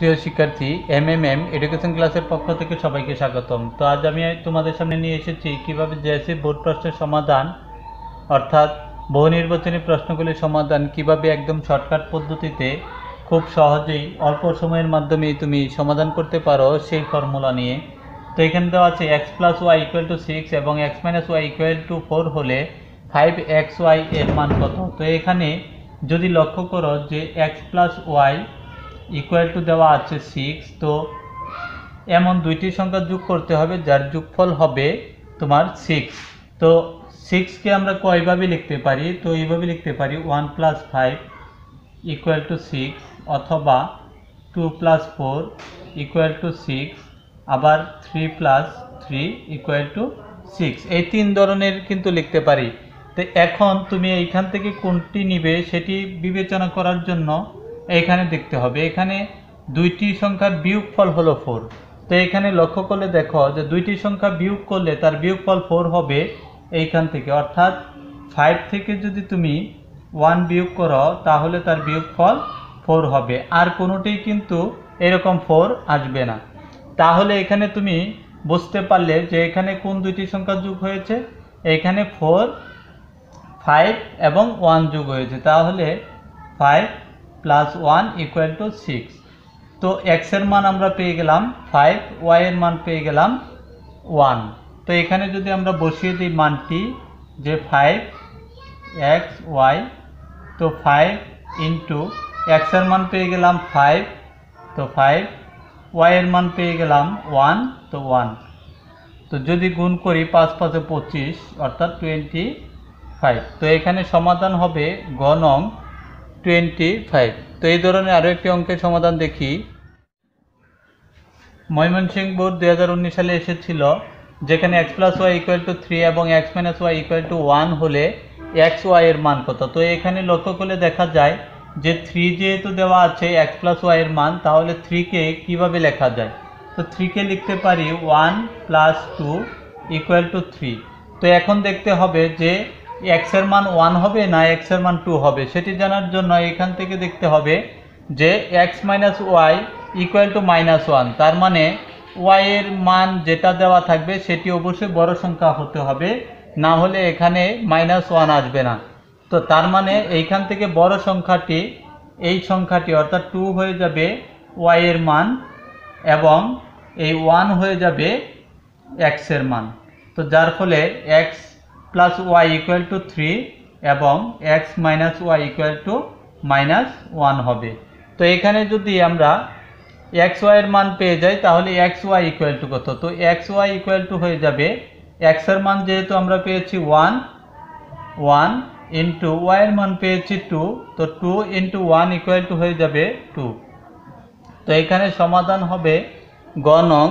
প্রিয় শিক্ষার্থী M M M education ক্লাসের পক্ষ থেকে সবাইকে স্বাগতম তো আজ আমি তোমাদের সামনে নিয়ে এসেছি কীভাবে জেএসি বোর্ড প্রশ্নের সমাধান অর্থাৎ বহু নির্বাচনী প্রশ্নগুলির সমাধান কিভাবে একদম শর্টকাট পদ্ধতিতে খুব সহজেই অল্প সময়ের মাধ্যমে তুমি সমাধান করতে পারো সেই ফর্মুলা নিয়ে তো এখানে দেওয়া আছে x plus y equal to six এবং x minus y equal to four হলে ফাইভ এক্স ওয়াই এর মান কত তো এখানে যদি লক্ষ্য করো যে x plus y equal to দেওয়া আছে সিক্স তো এমন দুইটি সংখ্যা যোগ করতে হবে যার যোগফল হবে তোমার সিক্স তো সিক্সকে আমরা কয়ভাবে লিখতে পারি তো এইভাবে লিখতে পারি one plus five equal to six অথবা two plus four equal to six আবার three plus three equal to six এই তিন ধরনের কিন্তু লিখতে পারি তো এখন তুমি এইখান থেকে কোনটি নিবে সেটি বিবেচনা করার জন্য এখানে দেখতে হবে এখানে দুইটি সংখ্যার বিয়োগফল হলো ফোর তো এখানে লক্ষ্য করলে দেখো যে দুইটি সংখ্যা বিয়োগ করলে তার বিয়োগফল ফোর হবে এইখান থেকে অর্থাৎ ফাইভ থেকে যদি তুমি ওয়ান বিয়োগ করো তাহলে তার বিয়োগফল ফোর হবে আর কোনোটি কিন্তু এরকম ফোর আসবে না তাহলে এখানে তুমি বুঝতে পারলে যে এখানে কোন দুইটি সংখ্যা যোগ হয়েছে এখানে ফোর ফাইভ এবং ওয়ান যোগ হয়েছে তাহলে five plus one equal to six তো এক্সের মান আমরা পেয়ে গেলাম ফাইভ ওয়াইয়ের মান পেয়ে গেলাম ওয়ান তো এখানে যদি আমরা বসিয়ে দিই মানটি যে ফাইভ এক্স ওয়াই তো ফাইভ ইন্টু এক্সের মান পেয়ে গেলাম ফাইভ তো ফাইভ ওয়াইয়ের মান পেয়ে গেলাম ওয়ান তো ওয়ান তো যদি গুণ করি পাঁচ পাঁচে পঁচিশ অর্থাৎ টোয়েন্টি ফাইভ তো এখানে সমাধান হবে গণং টোয়েন্টি ফাইভ তো এই ধরনের আরও একটি অঙ্কের সমাধান দেখি ময়মনসিংহ বোর্ড দু হাজার উনিশ সালে এসেছিল যেখানে x plus y equal to three এবং x minus y equal to one হলে এক্স ওয়াই এর মান কত তো এখানে লক্ষ্য করলে দেখা যায় যে থ্রি যেহেতু দেওয়া আছে এক্স প্লাস ওয়াই এর মান তাহলে থ্রিকে কীভাবে লেখা যায় তো থ্রিকে লিখতে পারি one plus two equal to three তো এখন দেখতে হবে যে এক্সের মান ওয়ান হবে না এক্সের মান টু হবে সেটি জানার জন্য এখান থেকে দেখতে হবে যে x minus y equal to minus one তার মানে ওয়াইয়ের মান যেটা দেওয়া থাকবে সেটি অবশ্যই বড় সংখ্যা হতে হবে না হলে এখানে মাইনাস ওয়ান আসবে না তো তার মানে এইখান থেকে বড় সংখ্যাটি এই সংখ্যাটি অর্থাৎ টু হয়ে যাবে ওয়াইয়ের মান এবং এই ওয়ান হয়ে যাবে এক্সের মান তো যার ফলে x plus y equal to three এবং x minus y equal to minus one হবে তো এখানে যদি আমরা এক্স ওয়াইয়ের মান পেয়ে যাই তাহলে এক্স ওয়াই ইকুয়াল টু কত তো এক্স ওয়াই ইকুয়াল টু হয়ে যাবে এক্সের মান যেহেতু আমরা পেয়েছি ওয়ান ওয়ান ইন্টু ওয়াইয়ের মান পেয়েছি টু তো two into one equal to হয়ে যাবে টু তো এখানে সমাধান হবে গণং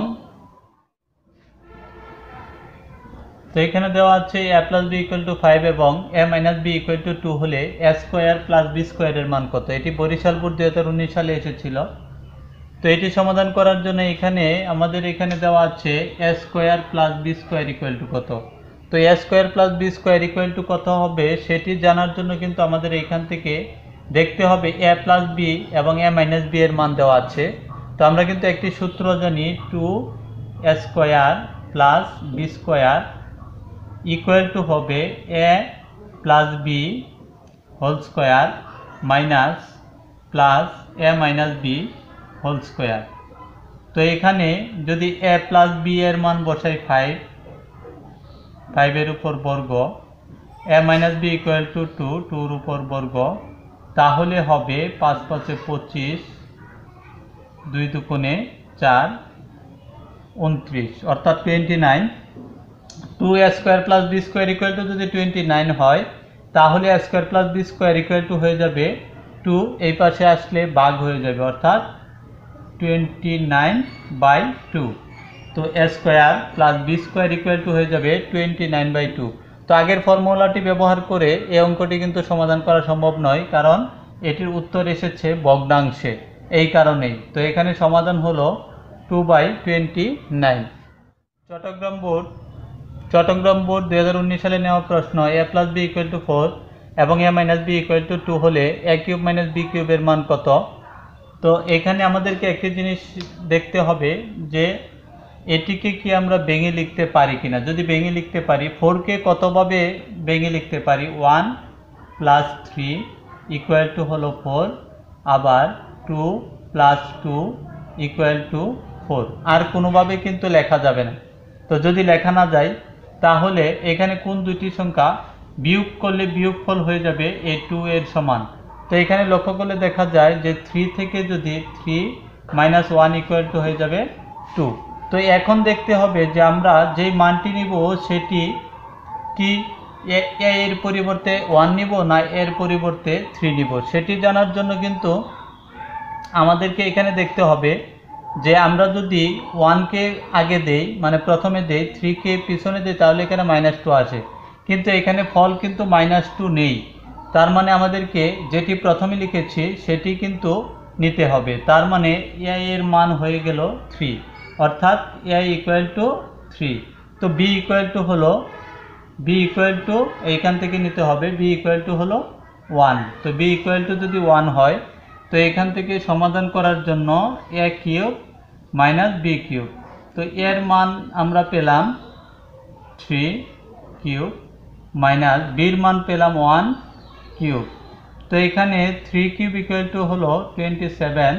তো এখানে দেওয়া আছে A plus B equal to five এবং A minus B equal to two হলে এ স্কোয়ার প্লাস বি স্কোয়ারের মান কত এটি বরিশালপুর বোর্ড দু হাজার উনিশ সালে এসেছিল তো এটি সমাধান করার জন্য এখানে আমাদের এখানে দেওয়া আছে A square plus B square equal to কত তো A square plus B square equal to কত হবে সেটি জানার জন্য কিন্তু আমাদের এইখান থেকে দেখতে হবে এ প্লাস বি এবং এ মাইনাস বি এর মান দেওয়া আছে তো আমরা কিন্তু একটি সূত্র জানি two square plus B square equal to হবে A plus B whole square minus plus A minus B whole square তো এখানে যদি এ প্লাস বি এর মান বসাই ফাইভ ফাইভের উপর বর্গ A minus B equal to two টুর উপর বর্গ তাহলে হবে পাঁচ পাঁচে পঁচিশ দুই দুকোণে চার উনত্রিশ অর্থাৎ twenty nine two A square plus B square equal to যদি টোয়েন্টি নাইন হয় তাহলে square plus B square equal to হয়ে যাবে টু এই পাশে আসলে বাঘ হয়ে যাবে অর্থাৎ টোয়েন্টি নাইন বাই টু তো A square plus B square equal to হয়ে যাবে টোয়েন্টি নাইন বাই টু তো আগের ফর্মুলাটি ব্যবহার করে এ অঙ্কটি কিন্তু সমাধান করা সম্ভব নয় কারণ এটির উত্তর এসেছে বগ্নাংশে এই কারণেই তো এখানে সমাধান হলো two by twenty nine Chittagong board Chittagong board দু হাজার উনিশ সালে নেওয়া প্রশ্ন A plus B equal to four এবং A minus B equal to two হলে এ কিউব মাইনাস বি কিউবের মান কত তো এখানে আমাদেরকে একটি জিনিস দেখতে হবে যে এটিকে কি আমরা ভেঙে লিখতে পারি কিনা যদি ভেঙে লিখতে পারি ফোরকে কতভাবে ভেঙে লিখতে পারি one plus three equal to হলো ফোর আবার two plus two equal to four আর কোনোভাবে কিন্তু লেখা যাবে না তো যদি লেখা না যায় তাহলে এখানে কোন দুইটি সংখ্যা বিয়োগ করলে বিয়োগফল হয়ে যাবে এ টু এর সমান তো এখানে লক্ষ্য করলে দেখা যায় যে থ্রি থেকে যদি three minus one equal to হয়ে যাবে টু তো এখন দেখতে হবে যে আমরা যেই মানটি নিব সেটি কি এর পরিবর্তে ওয়ান নিব না এর পরিবর্তে থ্রি নিব সেটি জানার জন্য কিন্তু আমাদেরকে এখানে দেখতে হবে যে আমরা যদি ওয়ানকে আগে দেই মানে প্রথমে দেই থ্রিকে পিছনে দিই তাহলে এখানে মাইনাস টু আসে কিন্তু এখানে ফল কিন্তু মাইনাস টু নেই তার মানে আমাদেরকে যেটি প্রথমে লিখেছি সেটি কিন্তু নিতে হবে তার মানে এআই এর মান হয়ে গেল থ্রি অর্থাৎ এআই ইকুয়াল টু থ্রি তো বি ইকুয়াল টু হলো বি ইকুয়াল টু এইখান থেকে নিতে হবে বি ইকুয়াল টু হলো ওয়ান তো বি ইকুয়াল টু যদি ওয়ান হয় তো এখান থেকে সমাধান করার জন্য A cube minus B cube তো এর মান আমরা পেলাম থ্রি কিউব মাইনাস বির মান পেলাম ওয়ান কিউব তো এখানে থ্রি কিউব ইকুয়াল টু হলো twenty seven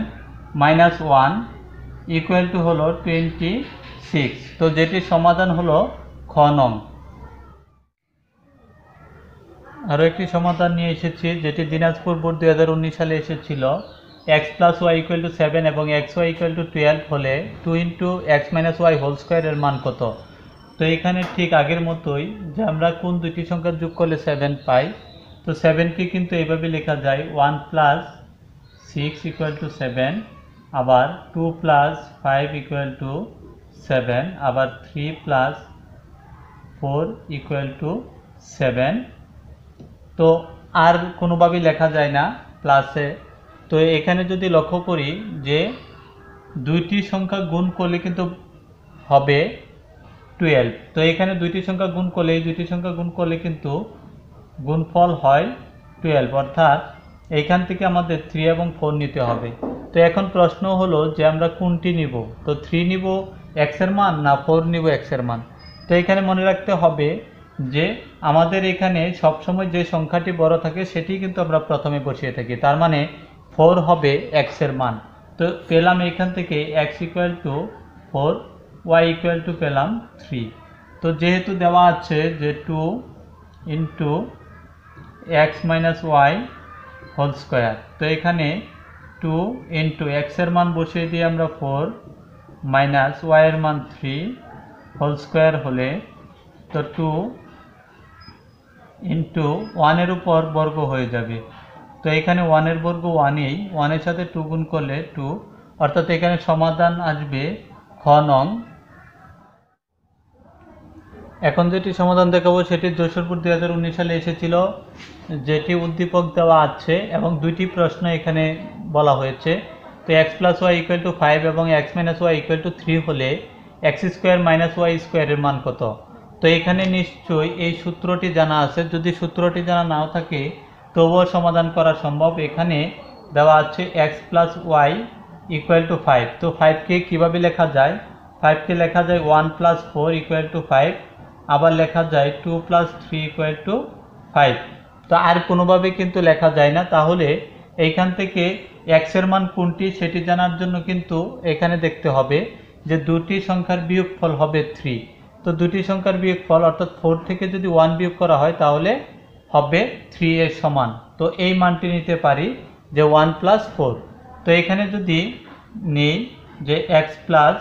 minus one equal to হলো টোয়েন্টি সিক্স তো যেটির সমাধান হলো খ নং আরও একটি সমাধান নিয়ে এসেছি যেটি দিনাজপুর বোর্ড দুই সালে এসেছিল x plus y equal to seven এবং x y equal to twelve হলে two into x minus y whole স্কোয়ারের মান কত তো এখানে ঠিক আগের মতোই যে আমরা কোন দুটি সংখ্যা যোগ করলে সেভেন পাই তো সেভেনকে কিন্তু এইভাবে লেখা যায় one plus six equal to seven আবার two plus five equal to seven আবার three plus four equal to seven তো আর কোনোভাবেই লেখা যায় না প্লাসে তো এখানে যদি লক্ষ্য করি যে দুইটি সংখ্যা গুণ করলে কিন্তু হবে টুয়েলভ তো এখানে দুইটি সংখ্যা গুণ করলে এই দুইটি সংখ্যা গুণ করলে কিন্তু গুণফল হয় টুয়েলভ অর্থাৎ এইখান থেকে আমাদের থ্রি এবং ফোর নিতে হবে তো এখন প্রশ্ন হলো যে আমরা কোনটি নিব তো থ্রি নিব এক্সের মান না ফোর নিব এক্সের মান তো এখানে মনে রাখতে হবে যে আমাদের এখানে সবসময় যে সংখ্যাটি বড় থাকে সেটি কিন্তু আমরা প্রথমে বসিয়ে থাকি তার মানে ফোর হবে এক্সের মান তো পেলাম এখান থেকে x equal to four y equal to পেলাম থ্রি তো যেহেতু দেওয়া আছে যে two into x minus y whole square তো এখানে টু ইন্টু এক্সের মান বসিয়ে দিয়ে আমরা ফোর মাইনাস ওয়াইয়ের মান থ্রি হোল স্কোয়ার হলে তো টু ইন্টু ওয়ানের উপর বর্গ হয়ে যাবে তো এখানে ওয়ানের বর্গ ওয়ানেই ওয়ানের সাথে টু গুণ করলে টু অর্থাৎ এখানে সমাধান আসবে খ নং এখন যেটি সমাধান দেখাবো সেটি যশোরপুর দুই হাজার উনিশ সালে এসেছিল যেটি উদ্দীপক দেওয়া আছে এবং দুইটি প্রশ্ন এখানে বলা হয়েছে তো x plus y equal to five এবং x minus y equal to three হলে এক্স স্কোয়ার মাইনাস ওয়াই স্কোয়ারের মান কত তো এখানে নিশ্চয়ই এই সূত্রটি জানা আছে যদি সূত্রটি জানা নাও থাকে তবুও সমাধান করা সম্ভব এখানে দেওয়া আছে x plus y equal to five তো ফাইভকে কীভাবে লেখা যায় ফাইভকে লেখা যায় one plus four equal to five আবার লেখা যায় two plus three equal to five তো আর কোনোভাবে কিন্তু লেখা যায় না তাহলে এইখান থেকে এক্সের মান কোনটি সেটি জানার জন্য কিন্তু এখানে দেখতে হবে যে দুটি সংখ্যার বিয়োগফল হবে থ্রি তো দুটি সংখ্যার বিয়োগ ফল অর্থাৎ ফোর থেকে যদি ওয়ান বিয়োগ করা হয় তাহলে হবে থ্রি এর সমান তো এই মানটি নিতে পারি যে ওয়ান প্লাস ফোর তো এখানে যদি নিই যে x plus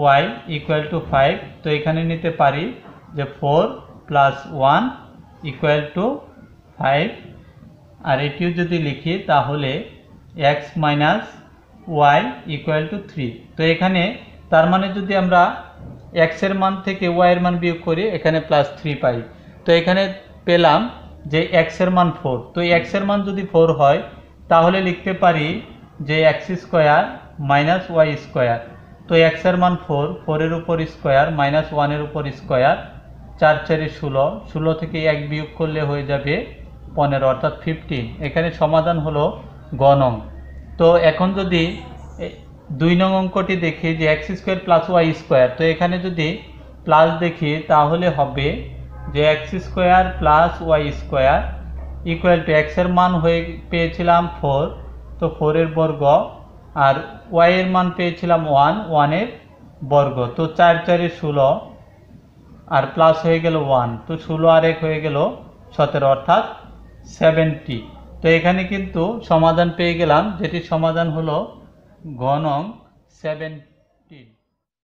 y equal to five তো এখানে নিতে পারি যে four plus one equal to five আর এটিও যদি লিখি তাহলে x minus y equal to three তো এখানে তার মানে যদি আমরা এক্সের মান থেকে ওয়াইয়ের মান বিয়োগ করে এখানে প্লাস থ্রি পাই তো এখানে পেলাম যে এক্সের মান ফোর তো এক্সের মান যদি ফোর হয় তাহলে লিখতে পারি যে x square minus y square তো এক্সের মান ফোর ফোরের উপর স্কোয়ার মাইনাস ওয়ানের উপর স্কোয়ার চার চারে ষোলো ষোলো থেকে এক বিয়োগ করলে হয়ে যাবে পনেরো অর্থাৎ ফিফটিন এখানে সমাধান হলো গণং তো এখন যদি দুই নং অঙ্কটি দেখি যে x square plus y square তো এখানে যদি প্লাস দেখি তাহলে হবে যে x square plus y square equal to এক্সের মান হয়ে পেয়েছিলাম ফোর তো ফোরের বর্গ আর ওয়াইয়ের মান পেয়েছিলাম ওয়ান ওয়ানের বর্গ তো চার চারে ষোলো আর প্লাস হয়ে গেল ওয়ান তো ষোলো আর এক হয়ে গেল সতেরো অর্থাৎ সেভেন্টি তো এখানে কিন্তু সমাধান পেয়ে গেলাম যেটি সমাধান হলো ঘনং সেভেন